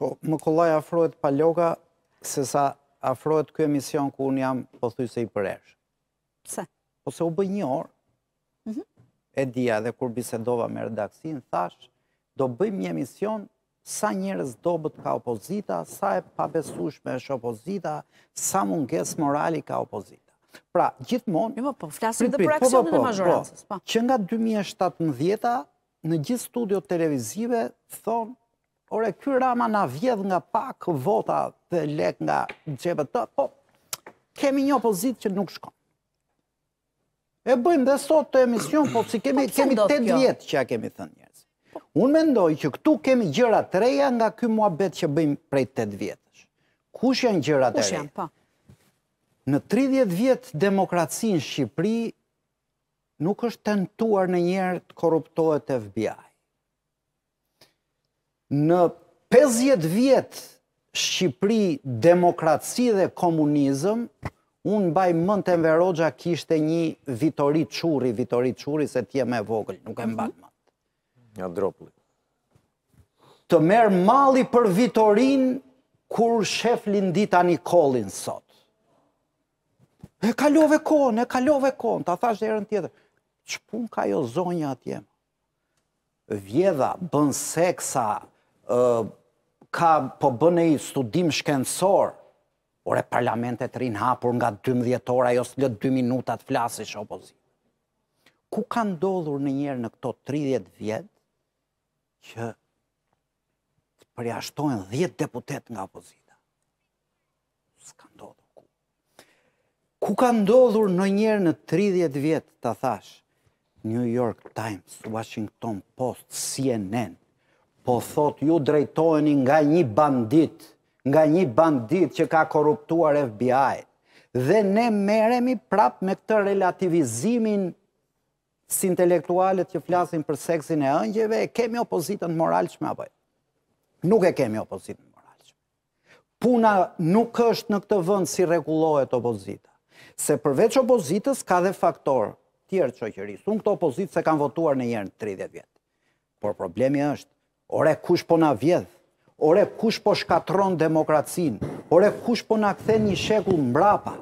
Po, më kollaj afrojt pa loka, se sa afrojt kjo emision ku unë jam po thuj se i përresh. Se? Po se u bëj një orë, mhm. e dia dhe kur bisedova me redaksin, thash, do bëjmë një emision sa njërës do bët ka opozita, sa e pabesushme është opozita, sa munges morali ka opozita. Pra, gjithmonë... Një jo, më po, flasëm dhe për po, aksionin dhe po, po, majorancës. Që nga 2017-a, në gjithë studio televizive, thonë, ore, ky rama na vjedh nga pak vota dhe lek nga gjepet të, po, kemi një opozit që nuk shkon. E bëjmë dhe sot të emision, po, si kemi, po kemi 8 vjetë që ja kemi thënë njësë. Unë mendoj që këtu kemi gjëra të reja nga ky mua që bëjmë prej 8 vjetës. Kush janë gjëra të reja? Kush janë, pa. Po. Në 30 vjetë demokracinë Shqipëri, nuk është tentuar në njerë të korruptohet e FBI në 50 vjet Shqipri, demokraci dhe komunizëm, unë baj mën të mverogja kishte një vitori quri, vitori quri se tje me vogël, nuk e mbatë matë. Nja droplë. Të merë mali për vitorin, kur shef lindita një kolin sot. E kalove konë, e kalove konë, ta thashtë e rënë tjetër. Që pun ka jo zonja atje? Vjeda, bën seksa, ka po bën i studim shkencor, ore parlamentet rinë hapur nga 12 ora, jo s'lët 2 minutat flasish opozit. Ku ka ndodhur në njerë në këto 30 vjetë që të përjashtojnë 10 deputet nga opozita? Ska ndodhur ku. Ku ka ndodhur në njerë në 30 vjetë të thash New York Times, Washington Post, CNN, po thot ju drejtojni nga një bandit, nga një bandit që ka korruptuar FBI. Dhe ne meremi prap me këtë relativizimin si intelektualet që flasin për seksin e ëngjeve, e kemi opozitën moral që me jo? Nuk e kemi opozitën moral që. Puna nuk është në këtë vënd si regulohet opozita. Se përveç opozitës ka dhe faktor tjerë që Unë këto opozitë se kanë votuar në jernë 30 vjetë. Por problemi është ore kush po na vjedh, ore kush po shkatron demokracin, ore kush po na kthe një shekull mbrapa.